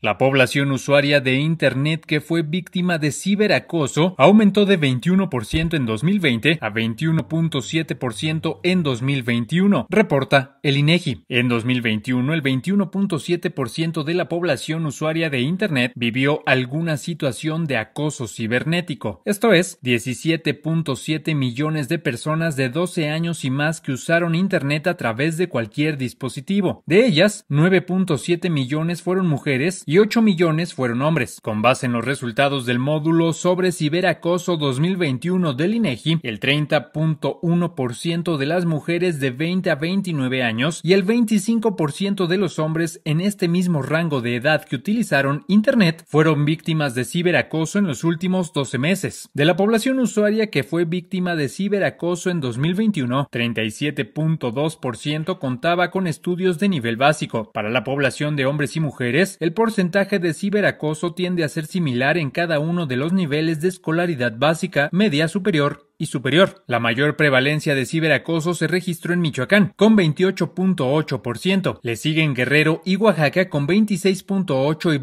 La población usuaria de Internet que fue víctima de ciberacoso aumentó de 21% en 2020 a 21.7% en 2021, reporta el INEGI. En 2021, el 21.7% de la población usuaria de Internet vivió alguna situación de acoso cibernético, esto es, 17.7 millones de personas de 12 años y más que usaron Internet a través de cualquier dispositivo. De ellas, 9.7 millones fueron mujeres y 8 millones fueron hombres. Con base en los resultados del módulo sobre ciberacoso 2021 del INEGI, el 30.1% de las mujeres de 20 a 29 años y el 25% de los hombres en este mismo rango de edad que utilizaron Internet fueron víctimas de ciberacoso en los últimos 12 meses. De la población usuaria que fue víctima de ciberacoso en 2021, 37.2% contaba con estudios de nivel básico. Para la población de hombres y mujeres, el porcentaje porcentaje de ciberacoso tiende a ser similar en cada uno de los niveles de escolaridad básica, media superior y superior. La mayor prevalencia de ciberacoso se registró en Michoacán, con 28.8%. Le siguen Guerrero y Oaxaca con 26.8 y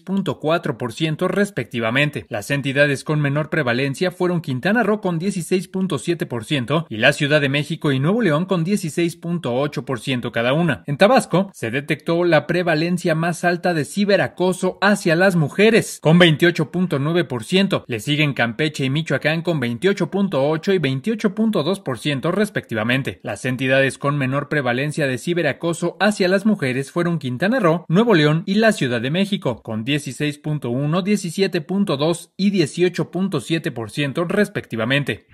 26.4% respectivamente. Las entidades con menor prevalencia fueron Quintana Roo con 16.7% y la Ciudad de México y Nuevo León con 16.8% cada una. En Tabasco se detectó la prevalencia más alta de ciberacoso hacia las mujeres, con 28.9%. Le siguen Campeche y Michoacán con 28 y 28.2% respectivamente. Las entidades con menor prevalencia de ciberacoso hacia las mujeres fueron Quintana Roo, Nuevo León y la Ciudad de México, con 16.1, 17.2 y 18.7% respectivamente.